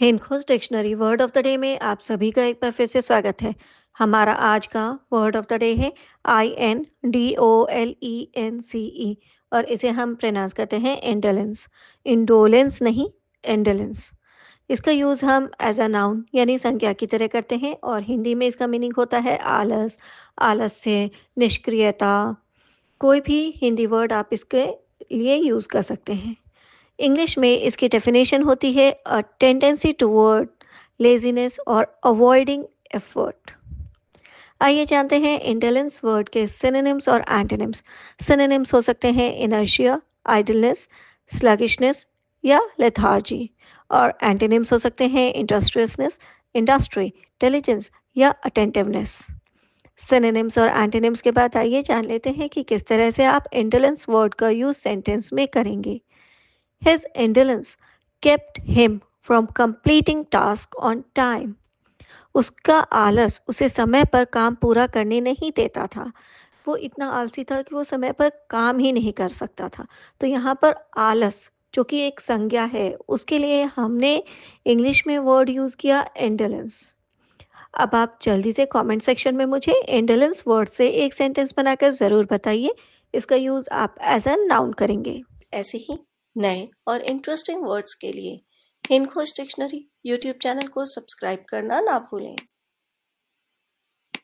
हेनखोज dictionary word of the day में आप सभी का एक बार फिर से स्वागत है हमारा आज का वर्ड ऑफ द डे है I N D O L E N C E और इसे हम प्रनाउंस करते हैं एंडलेंस इंडोलेंस नहीं एंडलेंस इसका यूज़ हम एज अ नाउन यानी संज्ञा की तरह करते हैं और हिंदी में इसका मीनिंग होता है आलस आलस्य निष्क्रियता कोई भी हिंदी वर्ड आप इसके लिए यूज़ कर सकते हैं इंग्लिश में इसकी डेफिनेशन होती है अ टेंडेंसी टूवर्ड लेजीनेस और अवॉइडिंग एफर्ट आइए जानते हैं इंडेलेंस वर्ड के सिनेनिम्स और एंटेनिम्स सिनेनिम्स हो सकते हैं इनर्शिया आइडलनेस स्लगिशनेस या लेथार्जी और एंटेनिम्स हो सकते हैं इंडस्ट्रियसनेस इंडस्ट्री इंटेलिजेंस या अटेंटिवनेस सिनेनिम्स और एंटेनिम्स के बाद आइए जान लेते हैं कि किस तरह से आप इंटेलेंस वर्ड का यूज सेंटेंस में करेंगे His indolence kept him from completing task on time. उसका आलस उसे समय पर काम पूरा करने नहीं देता था वो इतना आलसी था कि वो समय पर काम ही नहीं कर सकता था तो यहाँ पर आलस जो कि एक संज्ञा है उसके लिए हमने इंग्लिश में वर्ड यूज़ किया एंडलेंस अब आप जल्दी से कमेंट सेक्शन में मुझे एंडलेंस वर्ड से एक सेंटेंस बनाकर ज़रूर बताइए इसका यूज़ आप एज एन नाउन करेंगे ऐसे ही नए और इंटरेस्टिंग वर्ड्स के लिए हिंदखोज डिक्शनरी यूट्यूब चैनल को सब्सक्राइब करना ना भूलें